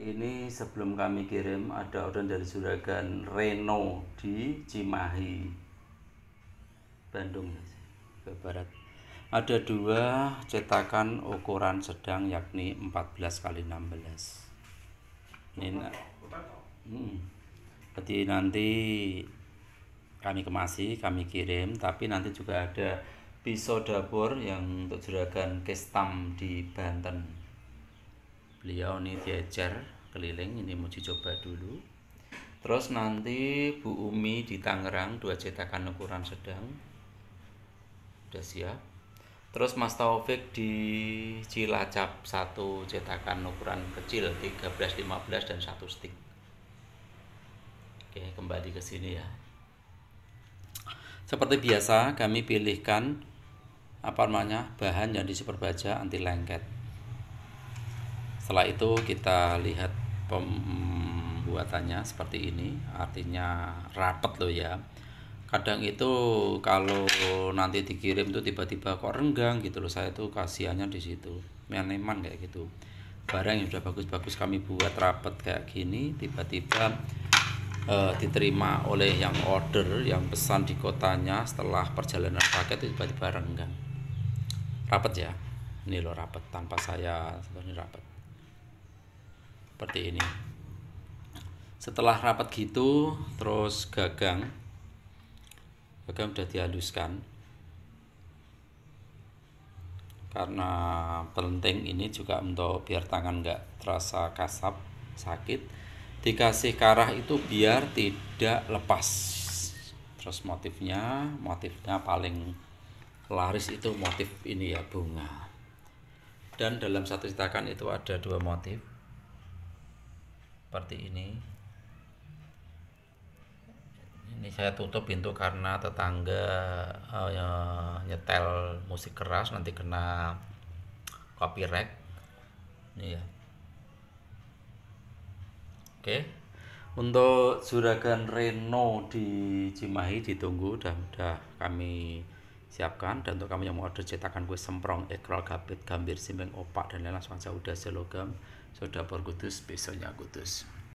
ini sebelum kami kirim ada orderan dari juragan Reno di Cimahi Bandung ya, ke barat ada dua cetakan ukuran sedang yakni 14 kali 16 ini hmm, jadi nanti kami kemasi kami kirim tapi nanti juga ada pisau dapur yang untuk juragan kestam di Banten beliau ini diajar keliling ini mau dicoba dulu terus nanti Bu Umi di Tangerang dua cetakan ukuran sedang udah siap terus Mas Taufik di Cilacap satu cetakan ukuran kecil 13, 15 dan satu stick oke kembali ke sini ya seperti biasa kami pilihkan apa namanya bahan yang baja anti lengket setelah itu kita lihat pembuatannya seperti ini artinya rapet loh ya kadang itu kalau nanti dikirim tuh tiba-tiba kok renggang gitu loh saya tuh kasihannya di situ meneman kayak gitu barang yang sudah bagus-bagus kami buat rapet kayak gini tiba-tiba uh, diterima oleh yang order yang pesan di kotanya setelah perjalanan paket itu tiba-tiba renggang Rapet ya ini loh rapet tanpa saya sebenarnya rapet seperti ini setelah rapat gitu terus gagang gagang udah dihaluskan karena penting ini juga untuk biar tangan nggak terasa kasap sakit dikasih karah itu biar tidak lepas terus motifnya motifnya paling laris itu motif ini ya bunga dan dalam satu cetakan itu ada dua motif seperti ini ini saya tutup pintu karena tetangga uh, nyetel musik keras nanti kena copyright ini ya oke okay. untuk juragan Reno di Cimahi ditunggu dan sudah kami siapkan dan untuk kamu yang mau order cetakan kue semprong ekrol gabit gambir simbeng opak dan lain-lain langsung aja udah selogam sudah Kudus, besoknya Kudus.